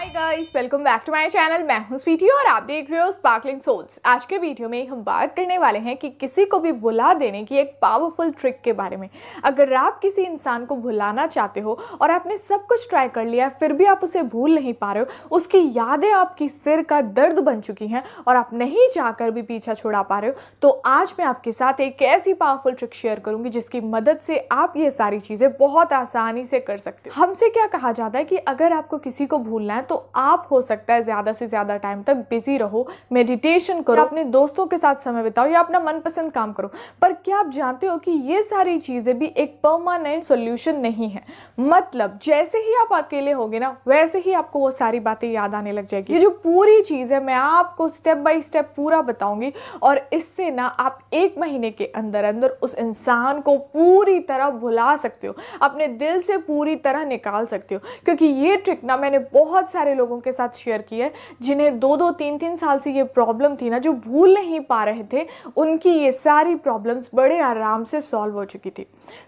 hi guys welcome back to my channel मैं हूं स्वीटी और आप देख रहे हो स्पार्कलिंग सोल्स आज के वीडियो में हम बात करने वाले हैं कि किसी को भी भुला देने की एक पावरफुल ट्रिक के बारे में अगर आप किसी इंसान को भुलाना चाहते हो और आपने सब कुछ ट्राई कर लिया फिर भी आप उसे भूल नहीं पा रहे हो उसकी यादें आपकी सिर का दर्द बन चुकी हैं और आप नहीं जाकर भी पीछा छुड़ा पा रहे हो तो आज मैं आपके साथ एक ऐसी पावरफुल ट्रिक शेयर करूंगी जिसकी मदद से आप ये सारी चीज़ें बहुत आसानी से कर सकते हो हमसे क्या कहा जाता है कि अगर आपको किसी को भूलना है तो आप हो सकता है ज़्यादा से ज़्यादा टाइम तक बिजी रहो मेडिटेशन करो अपने दोस्तों के साथ समय बिताओ या अपना मनपसंद काम करो पर क्या आप जानते हो कि ये सारी चीज़ें भी एक परमानेंट सोल्यूशन नहीं है मतलब जैसे ही आप अकेले होगे ना वैसे ही आपको वो सारी बातें याद आने लग जाएगी ये जो पूरी चीज़ है मैं आपको स्टेप बाय स्टेप पूरा बताऊंगी और इससे ना आप एक महीने के अंदर अंदर उस इंसान को पूरी तरह भुला सकते हो अपने दिल से पूरी तरह निकाल सकते हो क्योंकि ये ट्रिक ना मैंने बहुत सारे सारे लोगों के साथ शेयर की है जिन्हें दो दो तीन तीन साल से ये प्रॉब्लम थी ना जो भूल नहीं पा रहे थे उनकी ये सारी प्रॉब्लम्स बड़े आराम से सॉल्व हो चुकी थी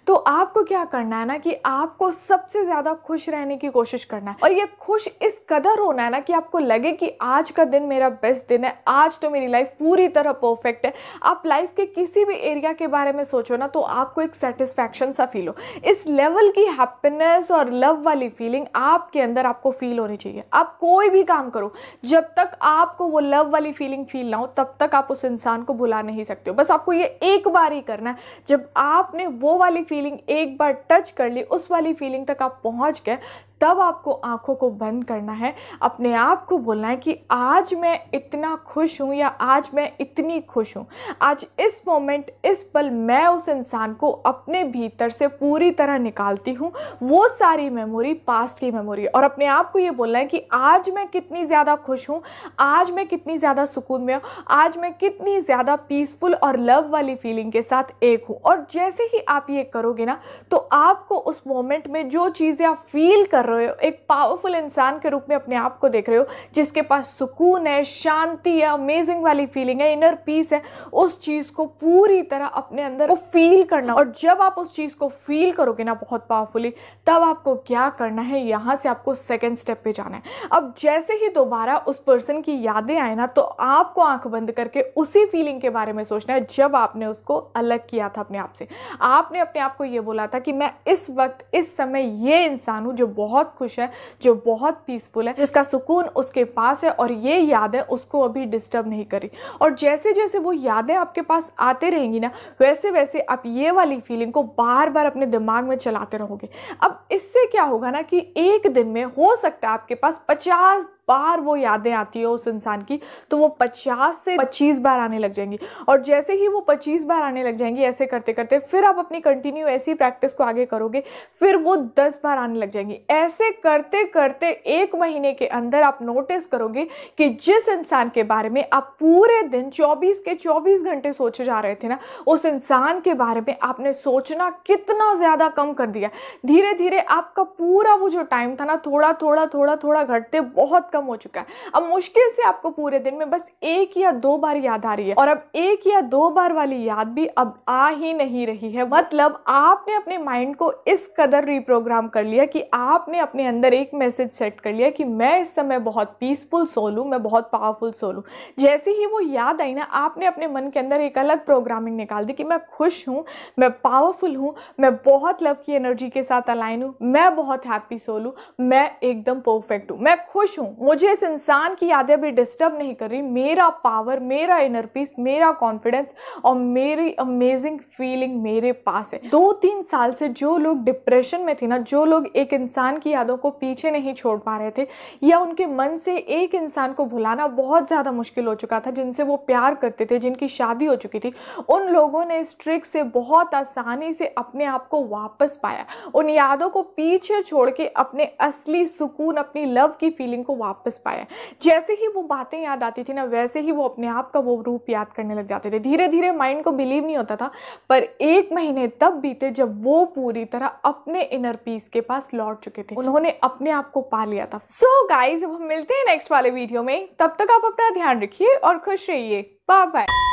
तो आपको क्या करना है ना कि आपको सबसे ज़्यादा खुश रहने की कोशिश करना है और ये खुश इस कदर होना है ना कि आपको लगे कि आज का दिन मेरा बेस्ट दिन है आज तो मेरी लाइफ पूरी तरह परफेक्ट है आप लाइफ के किसी भी एरिया के बारे में सोचो ना तो आपको एक सेटिस्फैक्शन सा फील हो इस लेवल की हैप्पीनेस और लव वाली फीलिंग आपके अंदर आपको फील होनी चाहिए है आप कोई भी काम करो जब तक आपको वो लव वाली फीलिंग फील ना हो तब तक आप उस इंसान को भुला नहीं सकते हो बस आपको ये एक बार ही करना है जब आपने वो वाली फीलिंग एक बार टच कर ली उस वाली फीलिंग तक आप पहुंच गए तब आपको आंखों को बंद करना है अपने आप को बोलना है कि आज मैं इतना खुश हूँ या आज मैं इतनी खुश हूँ आज इस मोमेंट इस पल मैं उस इंसान को अपने भीतर से पूरी तरह निकालती हूँ वो सारी मेमोरी पास्ट की मेमोरी और अपने आप को ये बोलना है कि आज मैं कितनी ज़्यादा खुश हूँ आज मैं कितनी ज़्यादा सुकून में हूँ आज मैं कितनी ज़्यादा पीसफुल और लव वाली फीलिंग के साथ एक हूँ और जैसे ही आप ये करोगे ना तो आपको उस मोमेंट में जो चीज़ें आप फील कर रहे हो एक पावरफुल इंसान के रूप में अपने आप को देख रहे हो जिसके पास सुकून है शांति है अमेजिंग वाली फीलिंग है इनर पीस है उस चीज़ को पूरी तरह अपने अंदर को फील करना और जब आप उस चीज़ को फील करोगे ना बहुत पावरफुली तब आपको क्या करना है यहाँ से आपको सेकेंड स्टेप पे जाना है अब जैसे ही दोबारा उस पर्सन की यादें आए ना तो आपको आंख बंद करके उसी फीलिंग के बारे में सोचना है जब आपने उसको अलग किया था अपने आप से आपने अपने आप को ये बोला था कि मैं इस वक्त इस समय ये इंसान हूँ जो बहुत बहुत खुश है जो बहुत पीसफुल है जिसका सुकून उसके पास है और ये यादें उसको अभी डिस्टर्ब नहीं करी और जैसे जैसे वो यादें आपके पास आते रहेंगी ना वैसे वैसे आप ये वाली फीलिंग को बार बार अपने दिमाग में चलाते रहोगे अब इससे क्या होगा ना कि एक दिन में हो सकता है आपके पास पचास बार वो यादें आती है उस इंसान की तो वो पचास से पच्चीस बार आने लग जाएंगी और जैसे ही वो पच्चीस बार आने लग जाएंगी ऐसे करते करते फिर आप अपनी कंटिन्यू ऐसी प्रैक्टिस को आगे करोगे फिर वो दस बार आने लग जाएंगी ऐसे करते करते एक महीने के अंदर आप नोटिस करोगे कि जिस इंसान के बारे में आप पूरे दिन चौबीस के चौबीस घंटे सोचे जा रहे थे ना उस इंसान के बारे में आपने सोचना कितना ज़्यादा कम कर दिया धीरे धीरे आपका पूरा वो जो टाइम था ना थोड़ा थोड़ा थोड़ा थोड़ा घटते बहुत कम हो चुका है अब मुश्किल से आपको पूरे दिन में बस एक या दो बार याद आ रही है और अब एक या दो बार वाली याद भी अब आ ही नहीं रही है मतलब आपने अपने माइंड को इस कदर रिप्रोग्राम कर लिया कि आपने अपने अंदर एक मैसेज सेट कर लिया कि मैं इस समय बहुत पीसफुल सोल हूँ मैं बहुत पावरफुल सोल हूँ जैसे ही वो याद आई ना आपने अपने मन के अंदर एक अलग प्रोग्रामिंग निकाल दी कि मैं खुश हूँ मैं पावरफुल हूँ मैं बहुत लव की एनर्जी के साथ अलाइन हूँ मैं बहुत हैप्पी सोल हूँ मैं एकदम परफेक्ट हूँ मैं खुश हूँ मुझे इस इंसान की यादें भी डिस्टर्ब नहीं कर रही मेरा पावर मेरा इनर पीस मेरा कॉन्फिडेंस और मेरी अमेजिंग फीलिंग मेरे पास है दो तीन साल से जो लोग डिप्रेशन में थे ना जो लोग एक इंसान की यादों को पीछे नहीं छोड़ पा रहे थे या उनके मन से एक इंसान को भुलाना बहुत ज़्यादा मुश्किल हो चुका था जिनसे वो प्यार करते थे जिनकी शादी हो चुकी थी उन लोगों ने इस ट्रिक से बहुत आसानी से अपने आप को वापस पाया उन यादों को पीछे छोड़ के अपने असली सुकून अपनी लव की फीलिंग को वापस वापस पाया जैसे ही वो बातें याद आती थी ना वैसे ही वो अपने आप का वो रूप याद करने लग जाते थे धीरे धीरे माइंड को बिलीव नहीं होता था पर एक महीने तब बीते जब वो पूरी तरह अपने इनर पीस के पास लौट चुके थे उन्होंने अपने आप को पा लिया था सो so गाइज अब हम मिलते हैं नेक्स्ट वाले वीडियो में तब तक आप अपना ध्यान रखिए और खुश रहिए बाय बाय